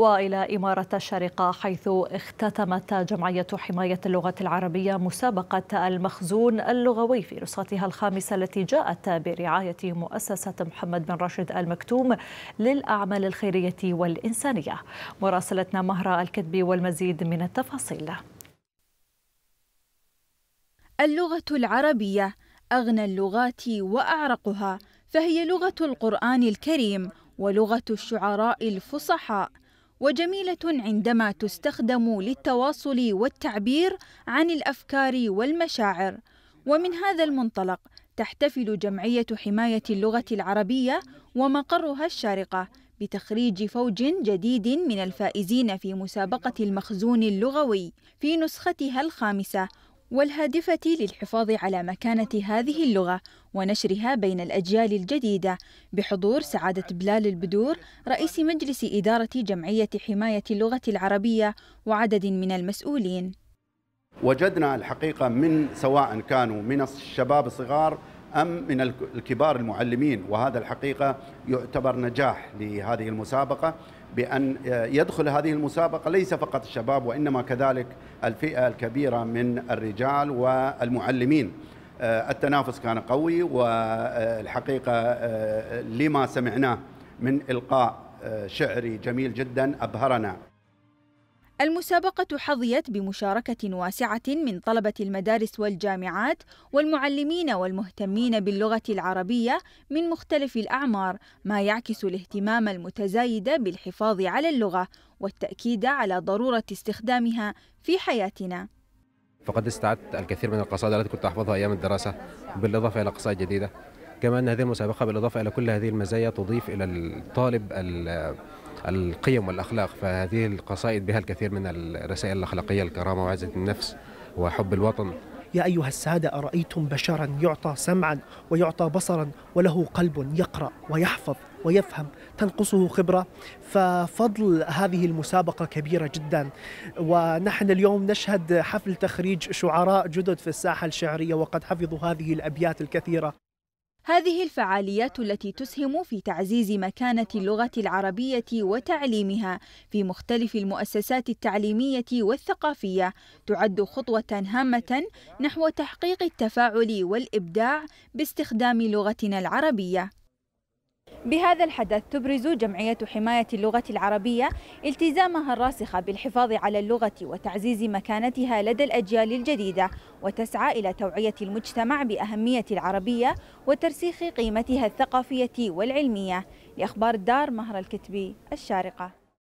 والى اماره الشارقه حيث اختتمت جمعيه حمايه اللغه العربيه مسابقه المخزون اللغوي في نسختها الخامسه التي جاءت برعايه مؤسسه محمد بن راشد المكتوم للاعمال الخيريه والانسانيه. مراسلتنا مهره الكتبي والمزيد من التفاصيل. اللغه العربيه اغنى اللغات واعرقها فهي لغه القران الكريم ولغه الشعراء الفصحاء وجميلة عندما تستخدم للتواصل والتعبير عن الأفكار والمشاعر ومن هذا المنطلق تحتفل جمعية حماية اللغة العربية ومقرها الشارقة بتخريج فوج جديد من الفائزين في مسابقة المخزون اللغوي في نسختها الخامسة والهادفة للحفاظ على مكانة هذه اللغة ونشرها بين الأجيال الجديدة بحضور سعادة بلال البدور رئيس مجلس إدارة جمعية حماية اللغة العربية وعدد من المسؤولين وجدنا الحقيقة من سواء كانوا من الشباب الصغار أم من الكبار المعلمين وهذا الحقيقة يعتبر نجاح لهذه المسابقة بأن آه، يدخل هذه المسابقة ليس فقط الشباب وإنما كذلك الفئة الكبيرة من الرجال والمعلمين آه، التنافس كان قوي والحقيقة آه، لما سمعناه من إلقاء شعري جميل جدا أبهرنا المسابقة حظيت بمشاركة واسعة من طلبة المدارس والجامعات والمعلمين والمهتمين باللغة العربية من مختلف الأعمار، ما يعكس الاهتمام المتزايد بالحفاظ على اللغة والتأكيد على ضرورة استخدامها في حياتنا. فقد استعدت الكثير من القصائد التي كنت أحفظها أيام الدراسة بالإضافة إلى قصائد جديدة. كما أن هذه المسابقة بالإضافة إلى كل هذه المزايا تضيف إلى الطالب القيم والأخلاق فهذه القصائد بها الكثير من الرسائل الأخلاقية الكرامة وعزة النفس وحب الوطن يا أيها السادة أرأيتم بشرا يعطى سمعا ويعطى بصرا وله قلب يقرأ ويحفظ ويفهم تنقصه خبرة ففضل هذه المسابقة كبيرة جدا ونحن اليوم نشهد حفل تخريج شعراء جدد في الساحة الشعرية وقد حفظوا هذه الأبيات الكثيرة هذه الفعاليات التي تسهم في تعزيز مكانة اللغة العربية وتعليمها في مختلف المؤسسات التعليمية والثقافية تعد خطوة هامة نحو تحقيق التفاعل والإبداع باستخدام لغتنا العربية بهذا الحدث تبرز جمعية حماية اللغة العربية التزامها الراسخ بالحفاظ على اللغة وتعزيز مكانتها لدى الأجيال الجديدة وتسعى إلى توعية المجتمع بأهمية العربية وترسيخ قيمتها الثقافية والعلمية لأخبار دار مهر الكتبي الشارقة